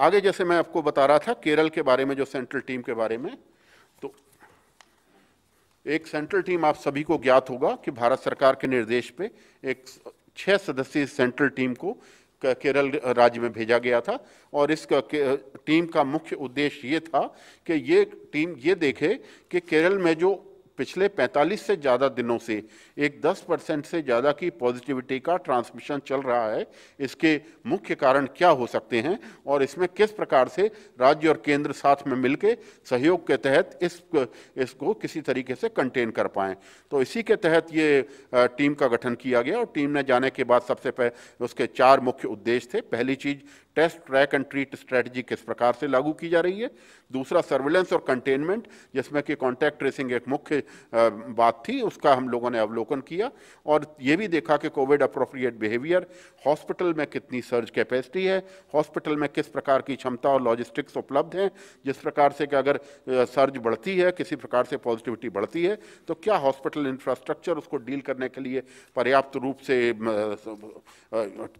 आगे जैसे मैं आपको बता रहा था केरल के बारे में जो सेंट्रल टीम के बारे में तो एक सेंट्रल टीम आप सभी को ज्ञात होगा कि भारत सरकार के निर्देश पे एक छः सदस्यीय सेंट्रल टीम को केरल राज्य में भेजा गया था और इस टीम का मुख्य उद्देश्य ये था कि ये टीम ये देखे कि केरल में जो पिछले 45 से ज़्यादा दिनों से एक 10 परसेंट से ज़्यादा की पॉजिटिविटी का ट्रांसमिशन चल रहा है इसके मुख्य कारण क्या हो सकते हैं और इसमें किस प्रकार से राज्य और केंद्र साथ में मिलकर सहयोग के तहत इस इसको किसी तरीके से कंटेन कर पाएँ तो इसी के तहत ये टीम का गठन किया गया और टीम ने जाने के बाद सबसे पहले उसके चार मुख्य उद्देश्य थे पहली चीज़ test track and treat strategy किस प्रकार से लागू की जा रही है दूसरा सर्विलेंस और कंटेनमेंट जिसमें कि कॉन्टैक्ट ट्रेसिंग एक मुख्य बात थी उसका हम लोगों ने अवलोकन किया और ये भी देखा कि कोविड अप्रोप्रिएट बिहेवियर हॉस्पिटल में कितनी सर्ज कैपेसिटी है हॉस्पिटल में किस प्रकार की क्षमता और लॉजिस्टिक्स उपलब्ध हैं जिस प्रकार से कि अगर सर्ज बढ़ती है किसी प्रकार से पॉजिटिविटी बढ़ती है तो क्या हॉस्पिटल इंफ्रास्ट्रक्चर उसको डील करने के लिए पर्याप्त रूप से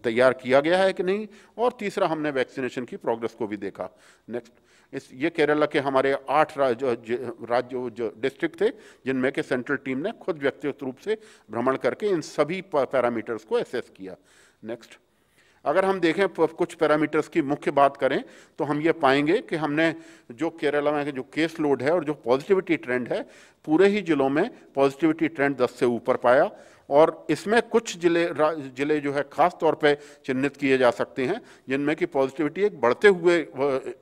तैयार किया गया है कि नहीं और तीसरा तरह हमने वैक्सीनेशन की प्रोग्रेस को भी देखा नेक्स्ट इस ये केरला के हमारे आठ राज्य राज्य जो डिस्ट्रिक्ट थे जिनमें के सेंट्रल टीम ने खुद व्यक्तिगत रूप से भ्रमण करके इन सभी पैरामीटर्स को एसेस किया नेक्स्ट अगर हम देखें कुछ पैरामीटर्स की मुख्य बात करें तो हम ये पाएंगे कि हमने जो केरला में जो केस लोड है और जो पॉजिटिविटी ट्रेंड है पूरे ही जिलों में पॉजिटिविटी ट्रेंड 10 से ऊपर पाया और इसमें कुछ जिले जिले जो है ख़ास तौर पे चिन्हित किए जा सकते हैं जिनमें कि पॉजिटिविटी एक बढ़ते हुए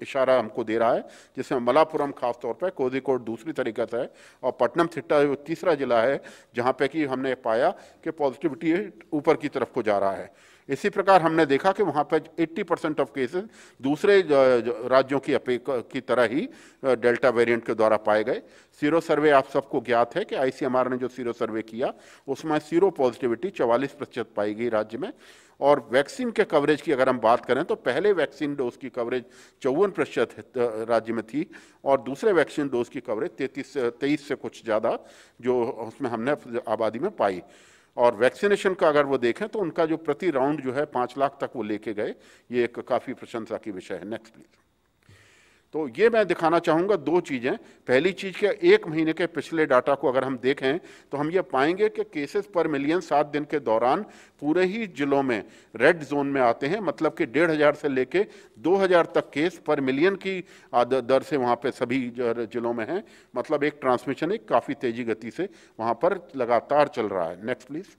इशारा हमको दे रहा है जिसमें मलापुरम ख़ास तौर पे कोझिकोड दूसरी तरीके से है और पटनम थिट्टा तीसरा ज़िला है जहाँ पे कि हमने पाया कि पॉजिटिविटी ऊपर की तरफ को जा रहा है इसी प्रकार हमने देखा कि वहाँ पर 80 परसेंट ऑफ केसेस दूसरे राज्यों की अपे की तरह ही डेल्टा वेरिएंट के द्वारा पाए गए सीरो सर्वे आप सबको ज्ञात है कि आईसीएमआर ने जो सीरो सर्वे किया उसमें सीरो पॉजिटिविटी चवालीस प्रतिशत पाई गई राज्य में और वैक्सीन के कवरेज की अगर हम बात करें तो पहले वैक्सीन डोज की कवरेज चौवन प्रतिशत राज्य में थी और दूसरे वैक्सीन डोज की कवरेज तैतीस से तेईस से कुछ ज़्यादा जो उसमें हमने आबादी में पाई और वैक्सीनेशन का अगर वो देखें तो उनका जो प्रति राउंड जो है पाँच लाख तक वो लेके गए ये एक काफ़ी प्रशंसा की विषय है नेक्स्ट प्लीज़ तो ये मैं दिखाना चाहूँगा दो चीज़ें पहली चीज़ के एक महीने के पिछले डाटा को अगर हम देखें तो हम ये पाएंगे कि केसेस पर मिलियन सात दिन के दौरान पूरे ही ज़िलों में रेड जोन में आते हैं मतलब कि डेढ़ हज़ार से लेके दो हज़ार तक केस पर मिलियन की दर से वहाँ पे सभी ज़िलों में हैं मतलब एक ट्रांसमिशन एक काफ़ी तेज़ी गति से वहाँ पर लगातार चल रहा है नेक्स्ट प्लीज़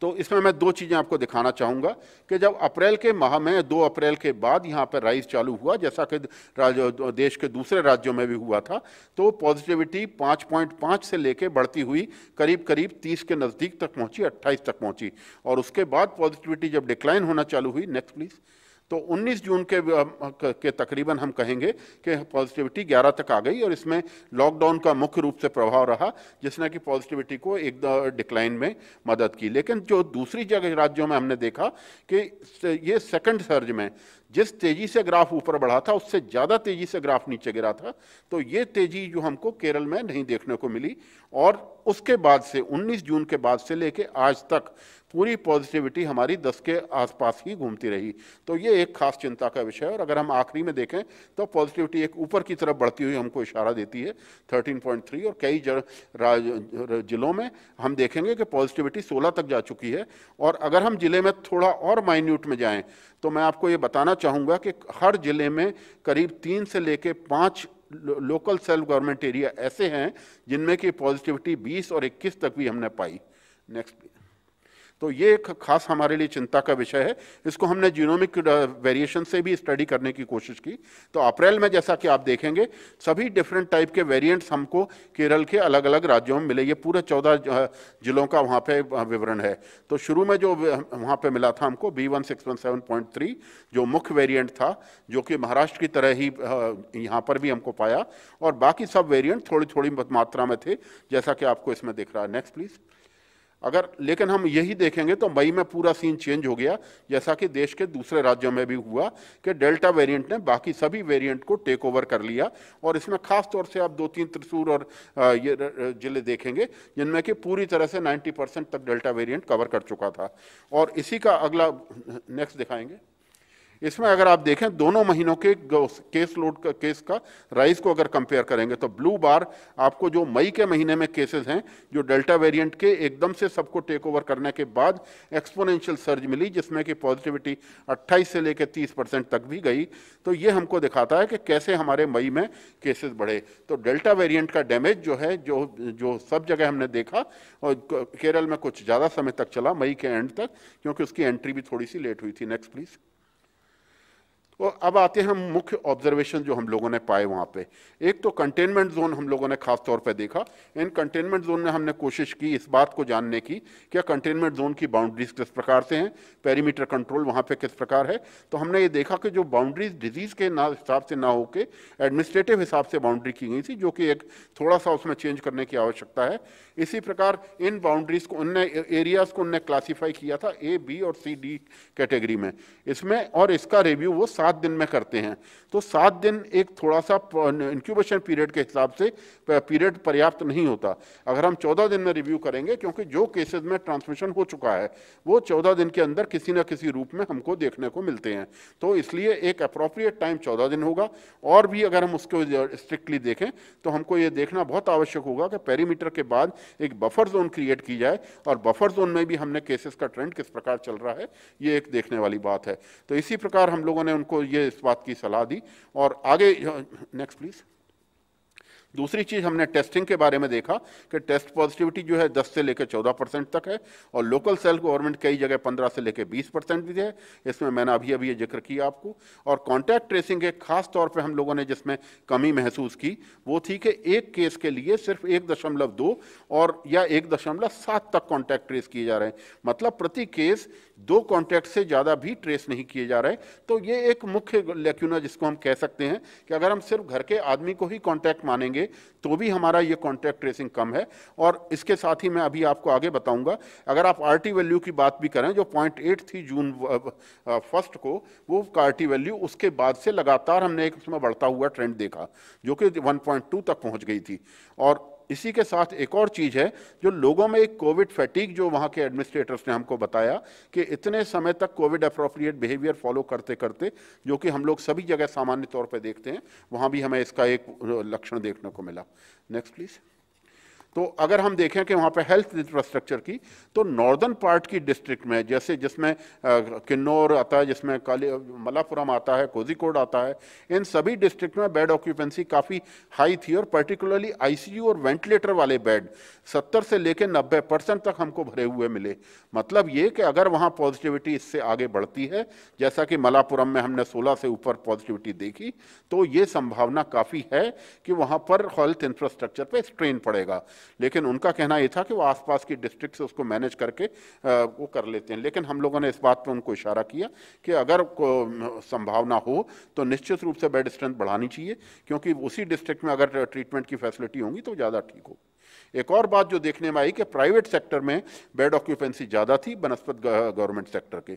तो इसमें मैं दो चीज़ें आपको दिखाना चाहूँगा कि जब अप्रैल के माह में दो अप्रैल के बाद यहाँ पर राइज चालू हुआ जैसा कि देश के दूसरे राज्यों में भी हुआ था तो पॉजिटिविटी 5.5 से लेके बढ़ती हुई करीब करीब 30 के नज़दीक तक पहुँची 28 तक पहुँची और उसके बाद पॉजिटिविटी जब डिक्लाइन होना चालू हुई नेक्स्ट प्लीज़ तो 19 जून के के तकरीबन हम कहेंगे कि पॉजिटिविटी 11 तक आ गई और इसमें लॉकडाउन का मुख्य रूप से प्रभाव रहा जिसने कि पॉजिटिविटी को एक डिक्लाइन में मदद की लेकिन जो दूसरी जगह राज्यों में हमने देखा कि ये सेकंड सर्ज में जिस तेजी से ग्राफ ऊपर बढ़ा था उससे ज़्यादा तेजी से ग्राफ नीचे गिरा था तो ये तेजी जो हमको केरल में नहीं देखने को मिली और उसके बाद से 19 जून के बाद से लेके आज तक पूरी पॉजिटिविटी हमारी 10 के आसपास ही घूमती रही तो ये एक खास चिंता का विषय है और अगर हम आखिरी में देखें तो पॉजिटिविटी एक ऊपर की तरफ बढ़ती हुई हमको इशारा देती है 13.3 और कई जिलों में हम देखेंगे कि पॉजिटिविटी 16 तक जा चुकी है और अगर हम जिले में थोड़ा और माइन्यूट में जाएँ तो मैं आपको ये बताना चाहूँगा कि हर ज़िले में करीब तीन से लेकर पाँच लोकल सेल्फ गवर्नमेंट एरिया ऐसे हैं जिनमें कि पॉजिटिविटी 20 और 21 तक भी हमने पाई नेक्स्ट तो ये एक खास हमारे लिए चिंता का विषय है इसको हमने जीनोमिक वेरिएशन uh, से भी स्टडी करने की कोशिश की तो अप्रैल में जैसा कि आप देखेंगे सभी डिफरेंट टाइप के वेरिएंट्स हमको केरल के अलग अलग राज्यों में मिले ये पूरे चौदह uh, जिलों का वहाँ पे uh, विवरण है तो शुरू में जो वहाँ पे मिला था हमको B one six one seven point three जो मुख्य वेरियंट था जो कि महाराष्ट्र की तरह ही यहाँ पर भी हमको पाया और बाकी सब वेरिएंट थोड़ी थोड़ी मात्रा में थे जैसा कि आपको इसमें दिख रहा है नेक्स्ट प्लीज़ अगर लेकिन हम यही देखेंगे तो मई में पूरा सीन चेंज हो गया जैसा कि देश के दूसरे राज्यों में भी हुआ कि डेल्टा वेरिएंट ने बाकी सभी वेरिएंट को टेक ओवर कर लिया और इसमें खास तौर से आप दो तीन त्रिसूर और ये जिले देखेंगे जिनमें कि पूरी तरह से 90 परसेंट तक डेल्टा वेरिएंट कवर कर चुका था और इसी का अगला नेक्स्ट दिखाएंगे इसमें अगर आप देखें दोनों महीनों के केस लोड का केस का राइज को अगर कंपेयर करेंगे तो ब्लू बार आपको जो मई के महीने में केसेस हैं जो डेल्टा वेरिएंट के एकदम से सबको टेक ओवर करने के बाद एक्सपोनेंशियल सर्ज मिली जिसमें कि पॉजिटिविटी 28 से लेकर 30 परसेंट तक भी गई तो ये हमको दिखाता है कि कैसे हमारे मई में केसेज बढ़े तो डेल्टा वेरियंट का डैमेज जो है जो जो सब जगह हमने देखा और केरल में कुछ ज़्यादा समय तक चला मई के एंड तक क्योंकि उसकी एंट्री भी थोड़ी सी लेट हुई थी नेक्स्ट प्लीज़ तो अब आते हैं हम मुख्य ऑब्जर्वेशन जो हम लोगों ने पाए वहाँ पे एक तो कंटेनमेंट जोन हम लोगों ने खास तौर पे देखा इन कंटेनमेंट जोन में हमने कोशिश की इस बात को जानने की क्या कंटेनमेंट जोन की बाउंड्रीज किस प्रकार से हैं पेरीमीटर कंट्रोल वहाँ पे किस प्रकार है तो हमने ये देखा कि जो बाउंड्रीज डिजीज़ के ना हिसाब से ना होकर एडमिनिस्ट्रेटिव हिसाब से बाउंड्री की गई थी जो कि एक थोड़ा सा उसमें चेंज करने की आवश्यकता है इसी प्रकार इन बाउंड्रीज को उनने एरियाज़ को उनने क्लासीफाई किया था ए बी और सी डी कैटेगरी में इसमें और इसका रिव्यू वो सात दिन में करते हैं तो सात दिन एक थोड़ा सा इंक्यूबेशन पीरियड के हिसाब से पीरियड पर्याप्त नहीं होता अगर हम चौदह दिन में रिव्यू करेंगे क्योंकि जो केसेज में ट्रांसमिशन हो चुका है वो चौदह दिन के अंदर किसी न किसी रूप में हमको देखने को मिलते हैं तो इसलिए एक अप्रोप्रिएट टाइम चौदह दिन होगा और भी अगर हम उसको स्ट्रिक्टली देखें तो हमको ये देखना बहुत आवश्यक होगा कि पेरीमीटर के बाद एक बफर जोन क्रिएट की जाए और बफर जोन में भी हमने केसेस का ट्रेंड किस प्रकार चल रहा है ये एक देखने वाली बात है तो इसी प्रकार हम लोगों ने उनको को ये इस बात की सलाह दी और आगे नेक्स्ट प्लीज़ दूसरी चीज़ हमने टेस्टिंग के बारे में देखा कि टेस्ट पॉजिटिविटी जो है 10 से लेकर 14 परसेंट तक है और लोकल सेल्फ गवर्नमेंट कई जगह 15 से लेकर 20 परसेंट भी है इसमें मैंने अभी अभी ये जिक्र किया आपको और कॉन्टैक्ट ट्रेसिंग के खास तौर पे हम लोगों ने जिसमें कमी महसूस की वो थी कि एक केस के लिए सिर्फ एक दशमलव दो और या एक दशमलव सात तक कॉन्टैक्ट ट्रेस किए जा रहे हैं मतलब प्रति केस दो कॉन्टैक्ट से ज़्यादा भी ट्रेस नहीं किए जा रहे तो ये एक मुख्य लेक्यूना जिसको हम कह सकते हैं कि अगर हम सिर्फ घर के आदमी को ही कॉन्टैक्ट मानेंगे तो भी हमारा ये कॉन्टैक्ट ट्रेसिंग कम है और इसके साथ ही मैं अभी आपको आगे बताऊंगा अगर आप आर वैल्यू की बात भी करें जो पॉइंट थी जून फर्स्ट को वो आर वैल्यू उसके बाद से लगातार हमने एक उसमें बढ़ता हुआ ट्रेंड देखा जो कि वन तक पहुँच गई थी और इसी के साथ एक और चीज़ है जो लोगों में एक कोविड फैटिक जो वहाँ के एडमिनिस्ट्रेटर्स ने हमको बताया कि इतने समय तक कोविड अप्रोप्रिएट बिहेवियर फॉलो करते करते जो कि हम लोग सभी जगह सामान्य तौर पर देखते हैं वहाँ भी हमें इसका एक लक्षण देखने को मिला नेक्स्ट प्लीज़ तो अगर हम देखें कि वहाँ पर हेल्थ इंफ्रास्ट्रक्चर की तो नॉर्दर्न पार्ट की डिस्ट्रिक्ट में जैसे जिसमें किन्नौर आता है जिसमें काली मलापुरम आता है कोजिकोड आता है इन सभी डिस्ट्रिक्ट में बेड ऑक्यूपेंसी काफ़ी हाई थी और पर्टिकुलरली आईसीयू और वेंटिलेटर वाले बेड सत्तर से लेकर नब्बे परसेंट तक हमको भरे हुए मिले मतलब ये कि अगर वहाँ पॉजिटिविटी इससे आगे बढ़ती है जैसा कि मलापुरम में हमने सोलह से ऊपर पॉजिटिविटी देखी तो ये संभावना काफ़ी है कि वहाँ पर हेल्थ इंफ्रास्ट्रक्चर पर स्ट्रेन पड़ेगा लेकिन उनका कहना ये था कि वो आसपास की डिस्ट्रिक्ट से उसको मैनेज करके वो कर लेते हैं लेकिन हम लोगों ने इस बात पर उनको इशारा किया कि अगर संभावना हो तो निश्चित रूप से बेड स्ट्रेंथ बढ़ानी चाहिए क्योंकि उसी डिस्ट्रिक्ट में अगर ट्रीटमेंट की फैसिलिटी होंगी तो ज़्यादा ठीक होगी एक और बात जो देखने में आई कि प्राइवेट सेक्टर में बेड ऑक्यूपेंसी ज़्यादा थी बनस्पत गवर्नमेंट सेक्टर के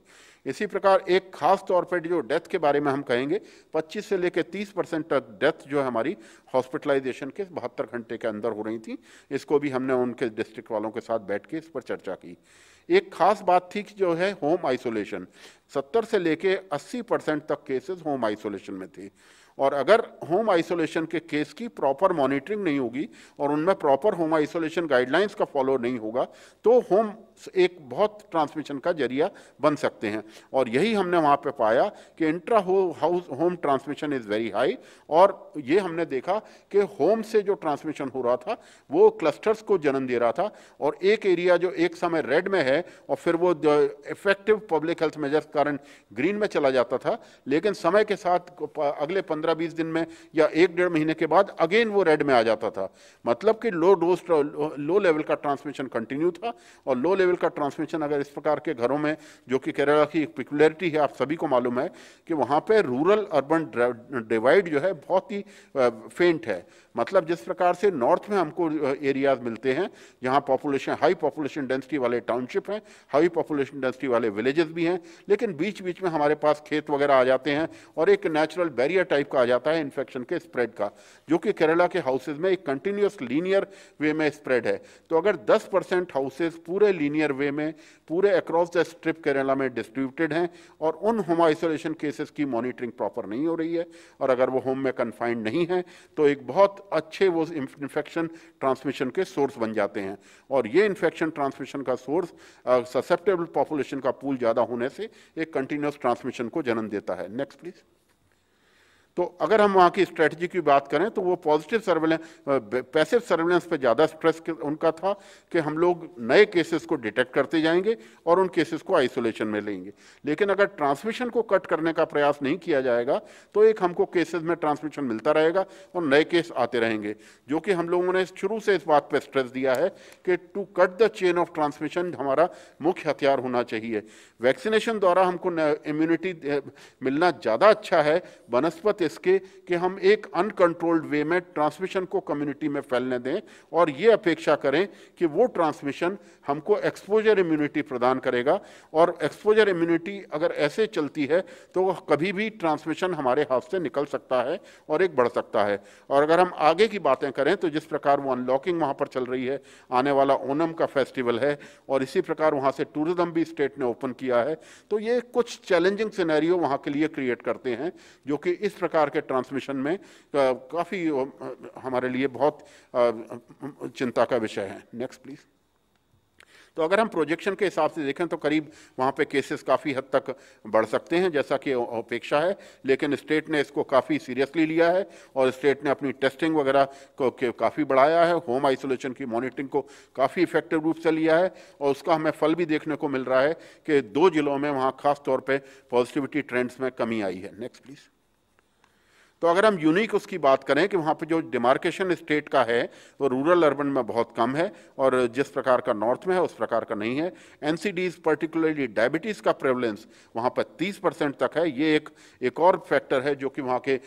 इसी प्रकार एक खास तौर पर जो डेथ के बारे में हम कहेंगे 25 से लेकर 30 परसेंट तक डेथ जो हमारी हॉस्पिटलाइजेशन के बहत्तर घंटे के अंदर हो रही थी इसको भी हमने उनके डिस्ट्रिक्ट वालों के साथ बैठ के इस पर चर्चा की एक खास बात थी कि जो है होम आइसोलेशन 70 से लेके 80 परसेंट तक केसेस होम आइसोलेशन में थे और अगर होम आइसोलेशन के केस की प्रॉपर मॉनिटरिंग नहीं होगी और उनमें प्रॉपर होम आइसोलेशन गाइडलाइंस का फॉलो नहीं होगा तो होम एक बहुत ट्रांसमिशन का जरिया बन सकते हैं और यही हमने वहाँ पे पाया कि इंट्रा हो house home transmission is very high और ये हमने देखा कि होम से जो ट्रांसमिशन हो रहा था वो क्लस्टर्स को जन्म दे रहा था और एक एरिया जो एक समय रेड में है और फिर वो इफेक्टिव पब्लिक हेल्थ मेजर्स कारण ग्रीन में चला जाता था लेकिन समय के साथ अगले पंद्रह बीस दिन में या एक डेढ़ महीने के बाद अगेन वो रेड में आ जाता था मतलब कि लो डोज लो लेवल का ट्रांसमिशन कंटिन्यू था और लो लेवल लेवल का ट्रांसमिशन अगर इस प्रकार के घरों में जो कि केरला की एक पिकुलरिटी है आप सभी को मालूम है कि वहाँ पे रूरल अर्बन डिवाइड जो है बहुत ही फेंट है मतलब जिस प्रकार से नॉर्थ में हमको एरियाज मिलते हैं जहाँ पॉपुलेशन हाई पॉपुलेशन डेंसिटी वाले टाउनशिप हैं हाई पॉपुलेशन डेंसिटी वाले विलेजेस भी हैं लेकिन बीच बीच में हमारे पास खेत वगैरह आ जाते हैं और एक नेचुरल बैरियर टाइप का आ जाता है इन्फेक्शन के स्प्रेड का जो कि केरला के हाउसेज में एक कंटिन्यूस लीनियर वे में स्प्रेड है तो अगर दस परसेंट हाउसेज पूरे लीनियर वे में पूरे अक्रॉस द स्ट्रिप केरला में डिस्ट्रीब्यूटेड हैं और उन होम आइसोलेशन केसेस की मॉनिटरिंग प्रॉपर नहीं हो रही है और अगर वो होम में कन्फाइंड नहीं है तो एक बहुत अच्छे वो इन्फेक्शन ट्रांसमिशन के सोर्स बन जाते हैं और ये इन्फेक्शन ट्रांसमिशन का सोर्स ससेप्टेबल पॉपुलेशन का पूल ज़्यादा होने से एक कंटिन्यूस ट्रांसमिशन को जन्म देता है नेक्स्ट प्लीज़ तो अगर हम वहाँ की स्ट्रेटजी की बात करें तो वो पॉजिटिव सर्वेलेंस पैसिव सर्वेलेंस पे ज़्यादा स्ट्रेस उनका था कि हम लोग नए केसेस को डिटेक्ट करते जाएंगे और उन केसेस को आइसोलेशन में लेंगे लेकिन अगर ट्रांसमिशन को कट करने का प्रयास नहीं किया जाएगा तो एक हमको केसेज में ट्रांसमिशन मिलता रहेगा और नए केस आते रहेंगे जो कि हम लोगों ने शुरू से इस बात पर स्ट्रेस दिया है कि to cut the chain of transmission हमारा मुख्य हथियार होना चाहिए वैक्सीनेशन द्वारा हमको इम्यूनिटी मिलना ज़्यादा अच्छा है वनस्पति इसके कि हम एक अनकंट्रोल्ड वे में ट्रांसमिशन को कम्युनिटी में फैलने दें और ये अपेक्षा करें कि वो ट्रांसमिशन हमको एक्सपोजर इम्यूनिटी प्रदान करेगा और एक्सपोजर इम्यूनिटी अगर ऐसे चलती है तो कभी भी ट्रांसमिशन हमारे हाथ से निकल सकता है और एक बढ़ सकता है और अगर हम आगे की बातें करें तो जिस प्रकार वो अनलॉकिंग वहाँ पर चल रही है आने वाला ओनम का फेस्टिवल है और इसी प्रकार वहाँ से टूरिज्म भी स्टेट ने ओपन किया है तो ये कुछ चैलेंजिंग सिनेरियो वहाँ के लिए क्रिएट करते हैं जो कि इस प्रकार प्रकार के ट्रांसमिशन में काफ़ी हमारे लिए बहुत चिंता का विषय है नेक्स्ट प्लीज़ तो अगर हम प्रोजेक्शन के हिसाब से देखें तो करीब वहाँ पे केसेस काफ़ी हद तक बढ़ सकते हैं जैसा कि अपेक्षा है लेकिन स्टेट ने इसको काफ़ी सीरियसली लिया है और स्टेट ने अपनी टेस्टिंग वगैरह को काफ़ी बढ़ाया है होम आइसोलेशन की मॉनिटरिंग को काफ़ी इफेक्टिव रूप से लिया है और उसका हमें फल भी देखने को मिल रहा है कि दो जिलों में वहाँ खासतौर पर पॉजिटिविटी ट्रेंड्स में कमी आई है नेक्स्ट प्लीज़ तो अगर हम यूनिक उसकी बात करें कि वहाँ पे जो डिमार्केशन स्टेट का है वो रूरल अर्बन में बहुत कम है और जिस प्रकार का नॉर्थ में है उस प्रकार का नहीं है एन पर्टिकुलरली डायबिटीज़ का प्रेवलेंस वहाँ पर 30 परसेंट तक है ये एक एक और फैक्टर है जो कि वहाँ के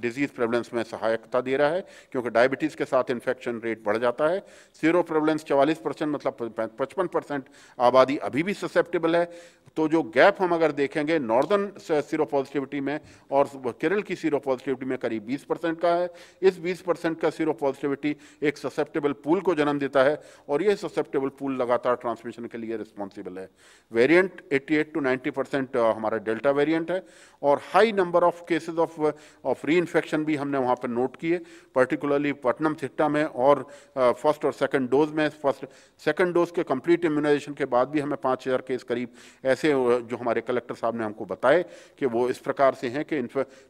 डिजीज़ प्रेवलेंस में सहायकता दे रहा है क्योंकि डायबिटीज़ के साथ इन्फेक्शन रेट बढ़ जाता है सीरो प्रेवलेंस चवालीस मतलब पचपन आबादी अभी भी ससेप्टेबल है तो जो गैप हम अगर देखेंगे नॉर्दर्न सीरो पॉजिटिविटी में और केरल की सीरो पॉजिटिविटी में करीब 20 परसेंट का है इस 20 परसेंट का सीरो पॉजिटिविटी एक ससेप्टेबल पूल को जन्म देता है और ये ससेप्टेबल पूल लगातार ट्रांसमिशन के लिए रिस्पॉन्सिबल है variant eighty to ninety percent हमारा डेल्टा वेरियंट है और high number of cases of of reinfection भी हमने वहाँ पर नोट किए पर्टिकुलरली पटनम थिट्टा में और फर्स्ट और सेकेंड डोज में फर्स्ट सेकेंड डोज के कंप्लीट इम्यूनाइजेशन के बाद भी हमें पाँच केस करीब ऐसे ऐसे जो हमारे कलेक्टर साहब ने हमको बताए कि वो इस प्रकार से हैं कि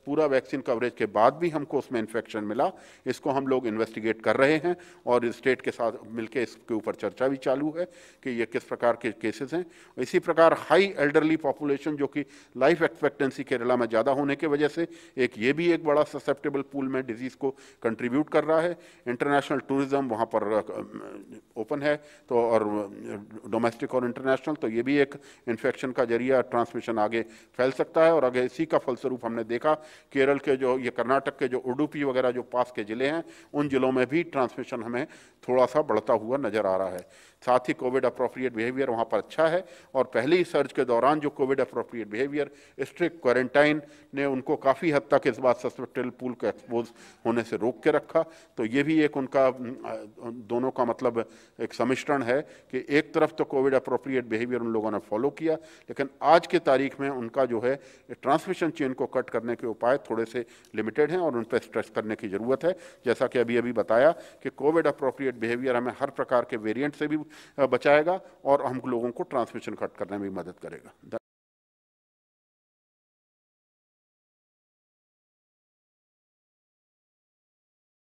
पूरा वैक्सीन कवरेज के बाद भी हमको उसमें इन्फेक्शन मिला इसको हम लोग इन्वेस्टिगेट कर रहे हैं और स्टेट के साथ मिलकर इसके ऊपर चर्चा भी चालू है कि ये किस प्रकार के केसेस हैं इसी प्रकार हाई एल्डरली पॉपुलेशन जो कि लाइफ एक्सपेक्टेंसी केरला में ज़्यादा होने की वजह से एक ये भी एक बड़ा ससेप्टेबल पूल में डिजीज़ को कंट्रीब्यूट कर रहा है इंटरनेशनल टूरिज़्म वहाँ पर ओपन है तो और डोमेस्टिक और इंटरनेशनल तो ये भी एक इन्फेक्शन इन्फेक्शन का जरिया ट्रांसमिशन आगे फैल सकता है और आगे इसी का फलस्वरूप हमने देखा केरल के जो ये कर्नाटक के जो उडुपी वगैरह जो पास के ज़िले हैं उन ज़िलों में भी ट्रांसमिशन हमें थोड़ा सा बढ़ता हुआ नज़र आ रहा है साथ ही कोविड अप्रोप्रिएट बिहेवियर वहाँ पर अच्छा है और पहले ही सर्च के दौरान जो covid appropriate behaviour strict quarantine ने उनको काफ़ी हद तक इस बात सस्पेक्टेड पूल को एक्सपोज होने से रोक के रखा तो ये भी एक उनका दोनों का मतलब एक समिश्रण है कि एक तरफ तो कोविड अप्रोप्रिएट बिहेवियर उन लोगों ने फॉलो किया लेकिन आज के तारीख में उनका जो है ट्रांसमिशन चेन को कट करने के उपाय थोड़े से लिमिटेड हैं और उन पर स्ट्रेस करने की ज़रूरत है जैसा कि अभी अभी बताया कि कोविड अप्रोप्रिएट बिहेवियर हमें हर प्रकार के वेरियंट से भी बचाएगा और हम लोगों को ट्रांसमिशन कट करने में मदद करेगा